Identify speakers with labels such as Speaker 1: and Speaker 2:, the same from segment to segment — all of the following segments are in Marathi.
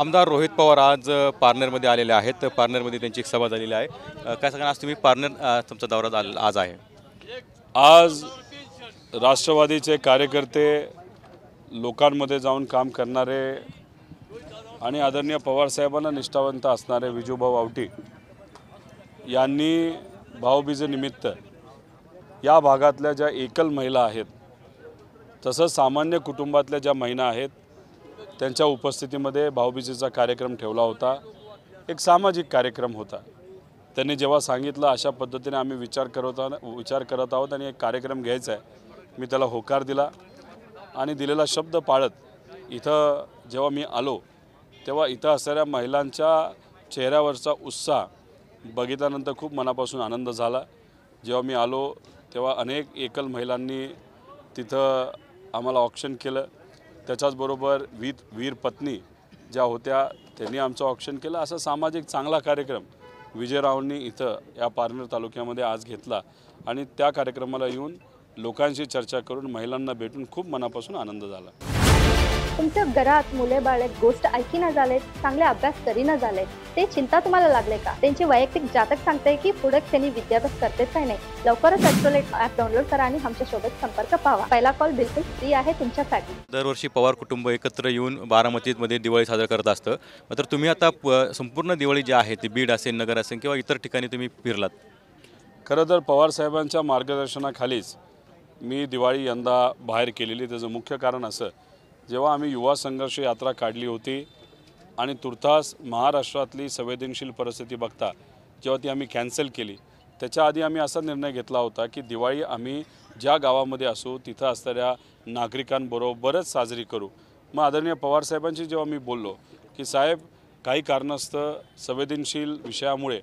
Speaker 1: आमदार रोहित पवार आज पार्नरमध्ये आलेले आहेत पार्नरमध्ये त्यांची एक सभा झालेली आहे काय सांगा आज
Speaker 2: तुम्ही पार्नर तुमचा दौरा आज आहे आज राष्ट्रवादीचे कार्यकर्ते लोकांमध्ये जाऊन काम करणारे आणि आदरणीय पवारसाहेबांना निष्ठावंत असणारे विजूभाऊ आवटी यांनी निमित्त या भागातल्या ज्या एकल महिला आहेत तसंच सामान्य कुटुंबातल्या ज्या महिला आहेत त्यांच्या उपस्थितीमध्ये भाऊबीजेचा कार्यक्रम ठेवला होता एक सामाजिक कार्यक्रम होता त्यांनी जेव्हा सांगितलं अशा पद्धतीने आम्ही विचार करत विचार करत आहोत आणि एक कार्यक्रम घ्यायचा आहे मी त्याला होकार दिला आणि दिलेला शब्द पाळत इथं जेव्हा मी आलो तेव्हा इथं असणाऱ्या महिलांच्या चेहऱ्यावरचा उत्साह बघितल्यानंतर खूप मनापासून आनंद झाला जेव्हा मी आलो तेव्हा अनेक एकल महिलांनी तिथं आम्हाला ऑप्शन केलं त्याच्याचबरोबर वीर वीर पत्नी ज्या होत्या त्यांनी आमचं ऑप्शन केलं असा सामाजिक चांगला कार्यक्रम विजयरावांनी इथं या पारनेर तालुक्यामध्ये आज घेतला आणि त्या कार्यक्रमाला येऊन लोकांशी चर्चा करून महिलांना भेटून खूप मनापासून आनंद झाला
Speaker 1: तुमच्या घरात मुले बाळे गोष्ट ऐकीना झाले चांगले अभ्यास करी ना झाले ते चिंता तुम्हाला लागले का त्यांची वैयक्तिक जातक सांगते की पुढे त्यांनी विद्याभ्यास करतेच काय नाही लवकरच ॲक्ट्रोलेट ॲप डाउनलोड करा आणि आमच्या सोबत संपर्क पावा पहिला कॉल बिलकुल फ्री आहे तुमच्यासाठी दरवर्षी पवार कुटुंब एकत्र येऊन मध्ये दिवाळी साजरा करत असतं मात्र तुम्ही आता संपूर्ण दिवाळी जी आहे ती बीड असेल नगर असेल किंवा इतर ठिकाणी तुम्ही फिरलात
Speaker 2: खरं तर पवार साहेबांच्या मार्गदर्शनाखालीच मी दिवाळी यंदा बाहेर केलेली त्याचं मुख्य कारण असं जेव्हा आम्ही युवा संघर्ष यात्रा काढली होती आणि तुर्तास महाराष्ट्रातली संवेदनशील परिस्थिती बघता जेव्हा ती आम्ही कॅन्सल केली त्याच्या आधी आम्ही असा निर्णय घेतला होता की दिवाळी आम्ही ज्या गावामध्ये असू तिथं असणाऱ्या नागरिकांबरोबरच साजरी करू मग आदरणीय पवारसाहेबांशी जेव्हा मी बोललो की साहेब काही कारणास्तव संवेदनशील विषयामुळे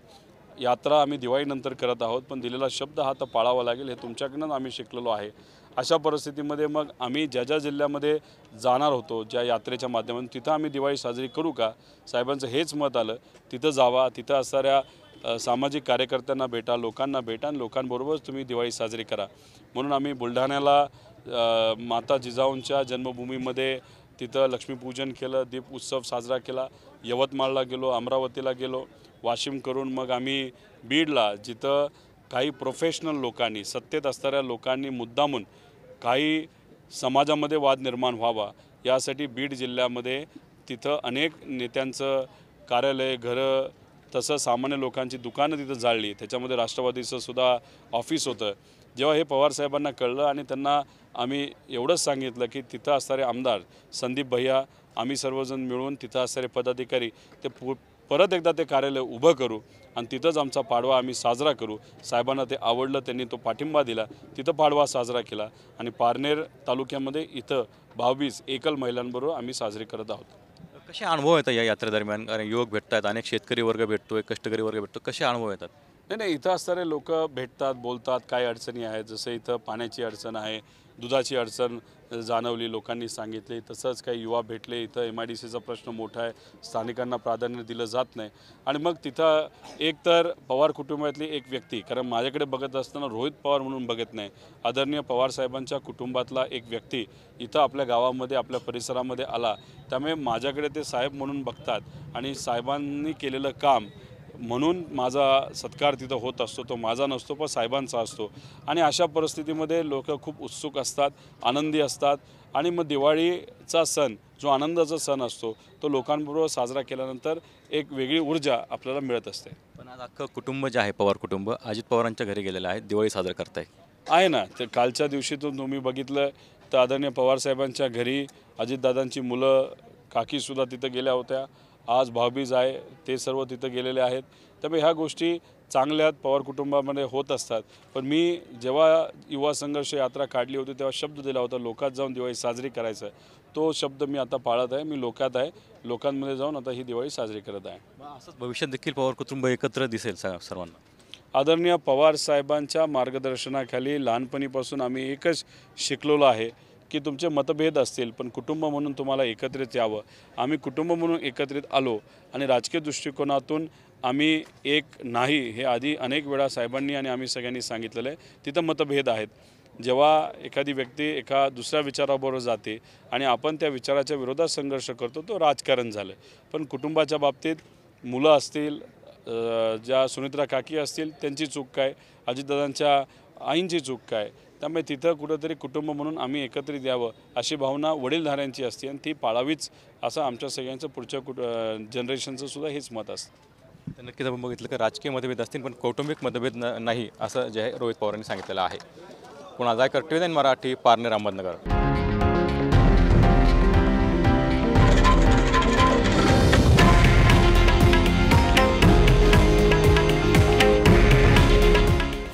Speaker 2: यात्रा आम्ही दिवाळीनंतर करत आहोत पण दिलेला शब्द हा तर पाळावा लागेल हे तुमच्याकडनंच आम्ही शिकलेलो आहे अशा परिस्थितीमध्ये मग आम्ही ज्या ज्या जिल्ह्यामध्ये जाणार होतो ज्या यात्रेच्या माध्यमातून तिथं आम्ही दिवाळी साजरी करू का साहेबांचं हेच मत आलं तिथं जावा तिथं असणाऱ्या सामाजिक कार्यकर्त्यांना भेटा लोकांना भेटा आणि लोकांबरोबरच तुम्ही दिवाळी साजरी करा म्हणून आम्ही बुलढाण्याला माता जिजाऊंच्या जन्मभूमीमध्ये तिथं लक्ष्मीपूजन केलं दीप उत्सव साजरा केला यवतमाळला गेलो अमरावतीला गेलो वाशिम करून मग आम्ही बीडला जिथं काही प्रोफेशनल लोकांनी सत्तेत असणाऱ्या लोकांनी मुद्दामून काही समाजामध्ये वाद निर्माण व्हावा यासाठी बीड जिल्ह्यामध्ये तिथं अनेक नेत्यांचं कार्यालय घरं तसं सामान्य लोकांची दुकानं तिथं जाळली त्याच्यामध्ये राष्ट्रवादीचं सुद्धा ऑफिस होतं जेव्हा हे पवारसाहेबांना कळलं आणि त्यांना आम्ही एवढंच सांगितलं की तिथं असणारे आमदार संदीप भैया आम्ही सर्वजण मिळून तिथं असणारे पदाधिकारी ते पु परत एकदा ते कार्यालय उभं करू आणि तिथंच आमचा पाडवा आम्ही साजरा करू साहेबांना ते आवडलं त्यांनी तो पाठिंबा दिला तिथं पाडवा साजरा केला आणि पारनेर तालुक्यामध्ये इथं बावीस एकल महिलांबरोबर आम्ही साजरी करत आहोत
Speaker 1: कसे अनुभव येतात या यात्रेदरम्यान कारण युवक भेटतात अनेक शेतकरी वर्ग भेटतो आहे कष्टकरी वर्ग भेटतो कसे अनुभव येतात
Speaker 2: नाही नाही इथं असणारे लोक भेटतात बोलतात काय अडचणी आहेत जसं इथं पाण्याची अडचण आहे दुधाची अडचण जाणवली लोकांनी सांगितली तसंच काही युवा भेटले इथं एम आय डी सीचा प्रश्न मोठा आहे स्थानिकांना प्राधान्य दिलं जात नाही आणि मग तिथं एक तर पवार कुटुंबातली एक व्यक्ती कारण माझ्याकडे बघत असताना रोहित पवार म्हणून बघत नाही आदरणीय पवारसाहेबांच्या कुटुंबातला एक व्यक्ती इथं आपल्या गावामध्ये आपल्या परिसरामध्ये आला त्यामुळे माझ्याकडे ते साहेब म्हणून बघतात आणि साहेबांनी केलेलं काम म्हणून माझा सत्कार तिथं होत असतो तो माझा नसतो पण साहेबांचा असतो आणि अशा परिस्थितीमध्ये लोक खूप उत्सुक असतात आनंदी असतात आणि मग दिवाळीचा सण जो आनंदाचा सण असतो तो लोकांबरोबर साजरा केल्यानंतर एक वेगळी ऊर्जा आपल्याला मिळत असते
Speaker 1: पण आज अख्खं कुटुंब जे आहे पवार कुटुंब अजित पवारांच्या घरी गेलेलं आहे दिवाळी साजरा करताय
Speaker 2: आहे ना तर कालच्या दिवशी तो तुम्ही बघितलं तर आदरणीय पवारसाहेबांच्या घरी अजितदादांची मुलं काकीसुद्धा तिथं गेल्या होत्या आज भावबीज आहे ते सर्व तिथं गेलेले आहेत त्यामुळे ह्या गोष्टी चांगल्या पवार कुटुंबामध्ये होत असतात पण मी जेव्हा युवा संघर्ष यात्रा काढली होती तेव्हा शब्द दिला होता लोकात जाऊन दिवाळी साजरी करायचं आहे तो शब्द मी आता पाळत आहे मी लोकात आहे लोकांमध्ये जाऊन आता ही दिवाळी साजरी करत आहे
Speaker 1: असंच भविष्यात देखील पवार कुटुंब एकत्र दिसेल सर्वांना
Speaker 2: आदरणीय पवार साहेबांच्या मार्गदर्शनाखाली लहानपणीपासून आम्ही एकच शिकलेलो आहे की तुमचे मतभेद असतील पण कुटुंब म्हणून तुम्हाला एकत्रित यावं आम्ही कुटुंब म्हणून एकत्रित आलो आणि राजकीय दृष्टिकोनातून आम्ही एक नाही हे आधी अनेक वेळा साहेबांनी आणि आम्ही सगळ्यांनी सांगितलेलं आहे तिथं मतभेद आहेत जेव्हा एखादी व्यक्ती एका दुसऱ्या विचाराबरोबर जाते आणि आपण त्या विचाराच्या विरोधात संघर्ष करतो तो राजकारण झालं पण कुटुंबाच्या बाबतीत मुलं असतील ज्या सुनित्रा काकी असतील त्यांची चूक काय अजितदादांच्या आईंची चूक काय त्यामुळे तिथं कुठंतरी कुटुंब म्हणून आम्ही एकत्रित यावं अशी भावना वडीलधाऱ्यांची असते आणि ती पाळावीच असं आमच्या सगळ्यांचं पुढच्या कुट जनरेशनचं सुद्धा हेच मत असतं
Speaker 1: नक्कीच आपण बघितलं की राजकीय मतभेद असतील पण कौटुंबिक मतभेद न नाही असं जे आहे रोहित पवारांनी सांगितलेलं आहे पुन्हा जायकर टी मराठी पारनेर अहमदनगर